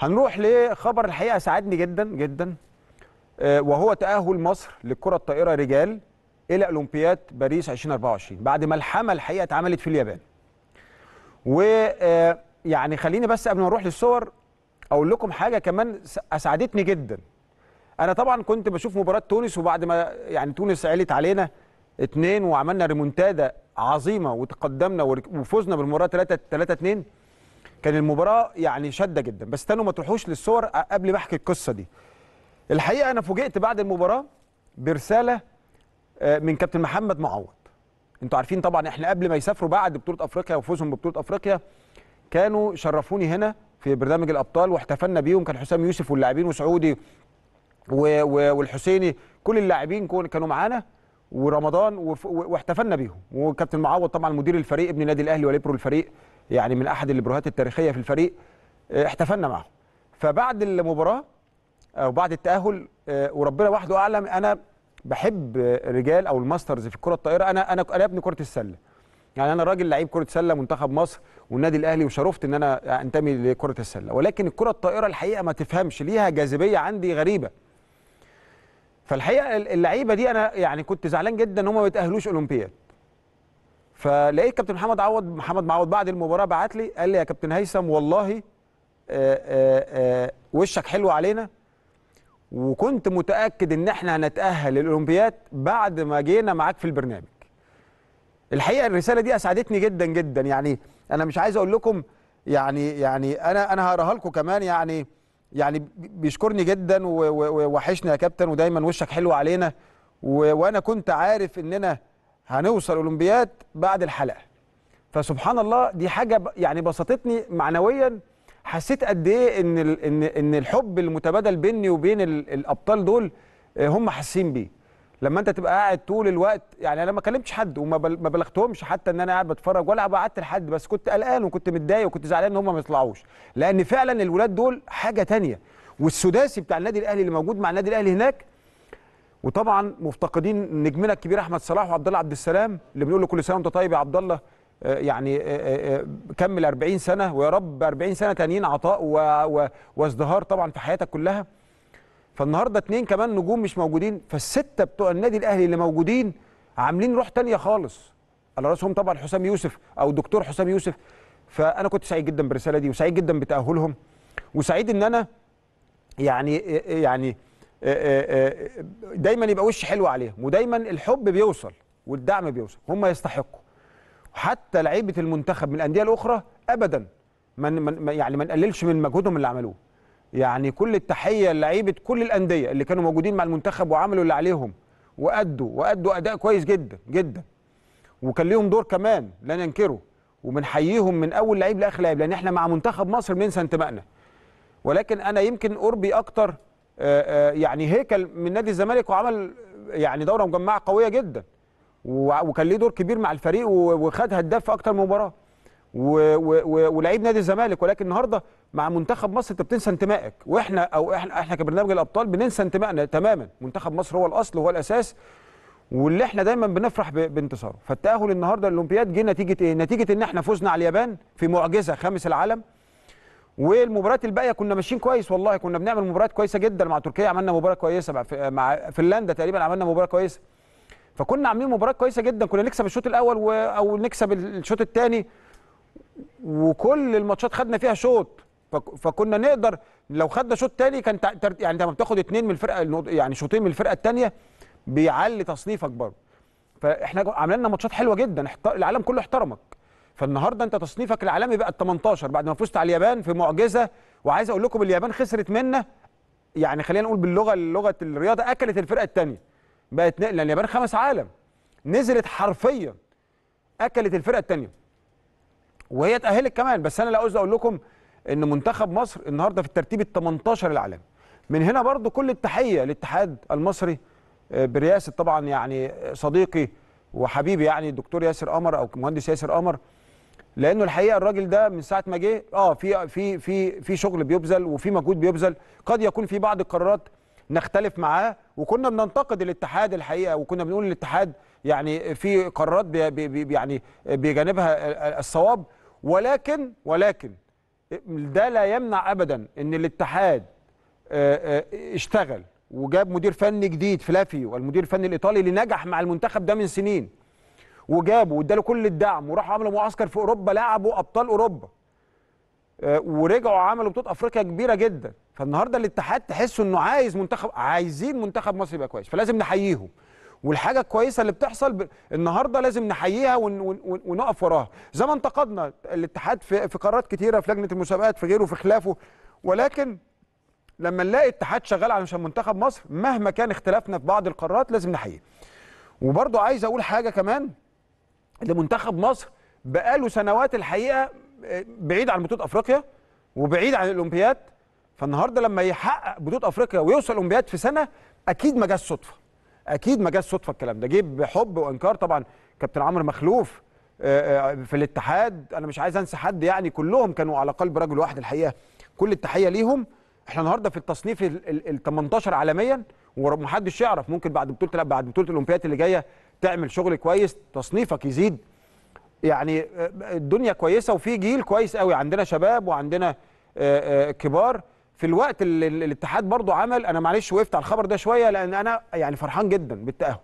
هنروح لخبر الحقيقه ساعدني جدا جدا آه، وهو تاهل مصر للكره الطائره رجال الى اولمبياد باريس 2024 بعد ملحمه الحقيقه اتعملت في اليابان ويعني آه، خليني بس قبل ما نروح للصور اقول لكم حاجه كمان اسعدتني جدا انا طبعا كنت بشوف مباراه تونس وبعد ما يعني تونس علت علينا اتنين وعملنا ريمونتادا عظيمه وتقدمنا وفزنا بالمباراه 3 3 2 كان المباراه يعني شاده جدا بس استنوا ما تروحوش للصور قبل ما احكي القصه دي الحقيقه انا فوجئت بعد المباراه برساله آه، من كابتن محمد معوض انتوا عارفين طبعا احنا قبل ما يسافروا بعد بطوله افريقيا وفوزهم ببطوله افريقيا كانوا شرفوني هنا في برنامج الابطال واحتفلنا بيهم كان حسام يوسف واللاعبين وسعودي و... و... والحسيني كل اللاعبين كانوا معانا ورمضان واحتفلنا بيهم وكابتن معوض طبعا مدير الفريق ابن النادي الاهلي وليبرو الفريق يعني من احد البروهات التاريخيه في الفريق آه، احتفلنا معه فبعد المباراه او آه، بعد التاهل آه، وربنا وحده اعلم انا بحب رجال او الماسترز في الكره الطائره انا انا انا ابن كره السله يعني انا راجل لعيب كره سله منتخب مصر والنادي الاهلي وشرفت ان انا انتمي لكره السله ولكن الكره الطائره الحقيقه ما تفهمش ليها جاذبيه عندي غريبه فالحقيقه اللعيبه دي انا يعني كنت زعلان جدا ان هم ما بيتاهلوش اولمبياد فلقيت كابتن محمد عوض محمد معوض بعد المباراه بعت لي قال لي يا كابتن هيثم والله آآ آه، آآ آه، آه، وشك حلو علينا وكنت متاكد ان احنا هنتاهل للاولمبياد بعد ما جينا معاك في البرنامج الحقيقه الرساله دي اسعدتني جدا جدا يعني انا مش عايز اقول لكم يعني يعني انا انا هقراها لكم كمان يعني يعني بيشكرني جدا ووحشني يا كابتن ودايما وشك حلو علينا وانا كنت عارف اننا هنوصل اولمبياد بعد الحلقه فسبحان الله دي حاجه يعني بسطتني معنويا حسيت قد ايه ان ان ان الحب المتبادل بيني وبين الابطال دول آه، هم حاسين بيه لما انت تبقى قاعد طول الوقت يعني انا ما كلمتش حد وما بلغتهمش حتى ان انا قاعد بتفرج ولا بعت لحد بس كنت قلقان وكنت متضايق وكنت زعلان ان هم ما يطلعوش لان فعلا الولاد دول حاجه تانية والسداسي بتاع النادي الاهلي اللي موجود مع النادي الاهلي هناك وطبعا مفتقدين نجمنا الكبير احمد صلاح وعبد الله عبد السلام اللي بنقول له كل سنه وانت طيب يا عبد الله آه، يعني آه، آه، كمل 40 سنه ويا رب 40 سنه تانيين عطاء و... و... وازدهار طبعا في حياتك كلها فالنهارده اثنين كمان نجوم مش موجودين فالسته بتوع النادي الاهلي اللي موجودين عاملين روح تانية خالص على راسهم طبعا حسام يوسف او دكتور حسام يوسف فانا كنت سعيد جدا بالرساله دي وسعيد جدا بتاهلهم وسعيد ان انا يعني يعني آه، آه، آه، دايما يبقى وش حلو عليهم ودايما الحب بيوصل والدعم بيوصل هم يستحقوا حتى لعيبه المنتخب من الانديه الاخرى ابدا من يعني ما نقللش من مجهودهم اللي عملوه يعني كل التحيه لعيبه كل الانديه اللي كانوا موجودين مع المنتخب وعملوا اللي عليهم وادوا وادوا اداء كويس جدا جدا وكان ليهم دور كمان لا ننكره وبنحييهم من اول لعيب لاخر لعيب لان احنا مع منتخب مصر بننسى انتمائنا ولكن انا يمكن قربي اكتر آه، آه، يعني هيكل من نادي الزمالك وعمل يعني دوره مجمعه قويه جدا وكان ليه دور كبير مع الفريق وخد هداف في اكتر من مباراه ولعيب نادي الزمالك ولكن النهارده مع منتخب مصر انت بتنسى انتمائك واحنا او احنا احنا كبرنامج الابطال بننسى انتمائنا تماما منتخب مصر هو الاصل وهو الاساس واللي احنا دايما بنفرح بانتصاره فالتاهل النهارده للاولمبياد جه نتيجه ايه نتيجه ان احنا فزنا على اليابان في معجزه خامس العالم والمباريات الباقيه كنا ماشيين كويس والله كنا بنعمل مباريات كويسه جدا مع تركيا عملنا مباراه كويسه مع مع فنلندا تقريبا عملنا مباراه كويسه فكنا عاملين مباراه كويسه جدا كنا نكسب الشوط الاول و... او نكسب الشوط الثاني وكل الماتشات خدنا فيها شوط فكنا نقدر لو خدنا شوط ثاني كان يعني انت لما بتاخد اثنين من الفرقه يعني شوطين من الفرقه الثانيه بيعلي تصنيفك برضه فاحنا عملنا ماتشات حلوه جدا العالم كله احترمك فالنهارده انت تصنيفك العالمي بقى ال 18 بعد ما فزت على اليابان في معجزه وعايز اقول لكم اليابان خسرت منا يعني خلينا نقول باللغه لغه الرياضه اكلت الفرقه الثانيه بقت لان اليابان خمس عالم نزلت حرفيا اكلت الفرقه الثانيه وهي اتاهلت كمان بس انا لا عاوز اقول لكم ان منتخب مصر النهارده في الترتيب ال 18 العالمي من هنا برضو كل التحيه للاتحاد المصري آه، برئاسه طبعا يعني آه، صديقي وحبيبي يعني الدكتور ياسر قمر او المهندس ياسر قمر لانه الحقيقه الراجل ده من ساعه ما جه اه في في في في شغل بيبذل وفي مجهود بيبذل قد يكون في بعض القرارات نختلف معاه وكنا بننتقد الاتحاد الحقيقه وكنا بنقول الاتحاد يعني في قرارات بي بي يعني بجانبها الصواب ولكن ولكن ده لا يمنع ابدا ان الاتحاد آه، آه، اشتغل وجاب مدير فني جديد فلافيو المدير الفني الايطالي اللي نجح مع المنتخب ده من سنين وجابه واداله كل الدعم وراحوا عملوا معسكر في اوروبا لعبوا ابطال اوروبا آه، ورجعوا عملوا بطوله افريقيا كبيره جدا فالنهارده الاتحاد تحس انه عايز منتخب عايزين منتخب مصر يبقى كويس فلازم نحييهم والحاجه الكويسه اللي بتحصل ب... النهارده لازم نحييها ون... ون... ونقف وراها زي ما انتقدنا الاتحاد في في قرارات كتيره في لجنه المسابقات في غيره في خلافه ولكن لما نلاقي اتحاد شغال علشان منتخب مصر مهما كان اختلافنا في بعض القرارات لازم نحييه وبرده عايز اقول حاجه كمان لمنتخب مصر بقاله سنوات الحقيقه بعيد عن بطوله افريقيا وبعيد عن الاولمبياد فالنهارده لما يحقق بطوله افريقيا ويوصل الاولمبياد في سنه اكيد ما جاش صدفه اكيد ما جاش صدفه الكلام ده جه بحب وانكار طبعا كابتن عمرو مخلوف آه، آه، في الاتحاد انا مش عايز انسى حد يعني كلهم كانوا على قلب رجل واحد الحقيقه كل التحيه ليهم احنا النهارده في التصنيف ال 18 عالميا ومحدش يعرف ممكن بعد بطوله بعد بطوله الاولمبياد اللي جايه تعمل شغل كويس تصنيفك يزيد يعني آه، الدنيا كويسه وفي جيل كويس قوي عندنا شباب وعندنا آه، آه، كبار في الوقت اللي الاتحاد برضو عمل انا معلش وقفت على الخبر ده شويه لان انا يعني فرحان جدا بالتاهل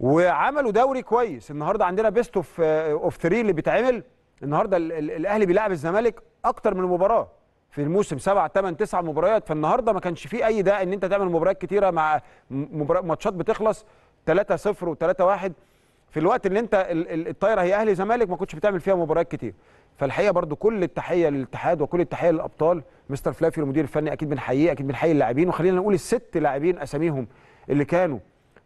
وعملوا دوري كويس النهارده عندنا بيست اوف اوف 3 اللي بيتعمل النهارده الاهلي بيلعب الزمالك اكتر من مباراه في الموسم 7 8 9 مباريات فالنهارده ما كانش فيه اي داعي ان انت تعمل مباريات كتيره مع ماتشات بتخلص 3-0 و3-1 في الوقت اللي انت الطايره هي اهلي زمالك ما كنتش بتعمل فيها مباريات كتير فالحقيقه برضو كل التحيه للاتحاد وكل التحيه للابطال مستر فلافي المدير الفني اكيد بنحييه اكيد بنحيي اللاعبين وخلينا نقول الست لاعبين اساميهم اللي كانوا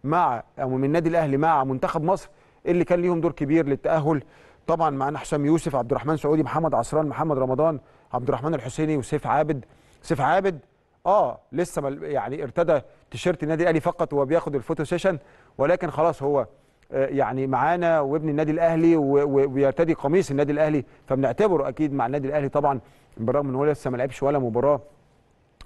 مع او من النادي الاهلي مع منتخب مصر اللي كان ليهم دور كبير للتاهل طبعا معانا حسام يوسف عبد الرحمن سعودي محمد عصران محمد رمضان عبد الرحمن الحسيني وسيف عابد سيف عابد اه لسه يعني ارتدى تيشيرت النادي الاهلي فقط وهو بياخد الفوتو سيشن ولكن خلاص هو آه، يعني معانا وابن النادي الاهلي ويرتدي قميص النادي الاهلي فبنعتبره اكيد مع النادي الاهلي طبعا بالرغم ان هو لسه ما لعبش ولا مباراه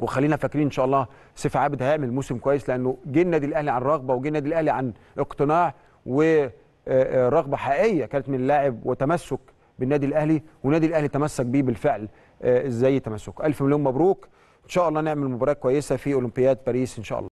وخلينا فاكرين ان شاء الله سيف عابد هيعمل موسم كويس لانه جه النادي الاهلي عن رغبه وجه النادي الاهلي عن اقتناع ورغبه آه، آه، حقيقيه كانت من اللاعب وتمسك بالنادي الاهلي والنادي الاهلي تمسك بيه بالفعل ازاي تمسكه الف مليون مبروك ان شاء الله نعمل مباراه كويسه في اولمبياد باريس ان شاء الله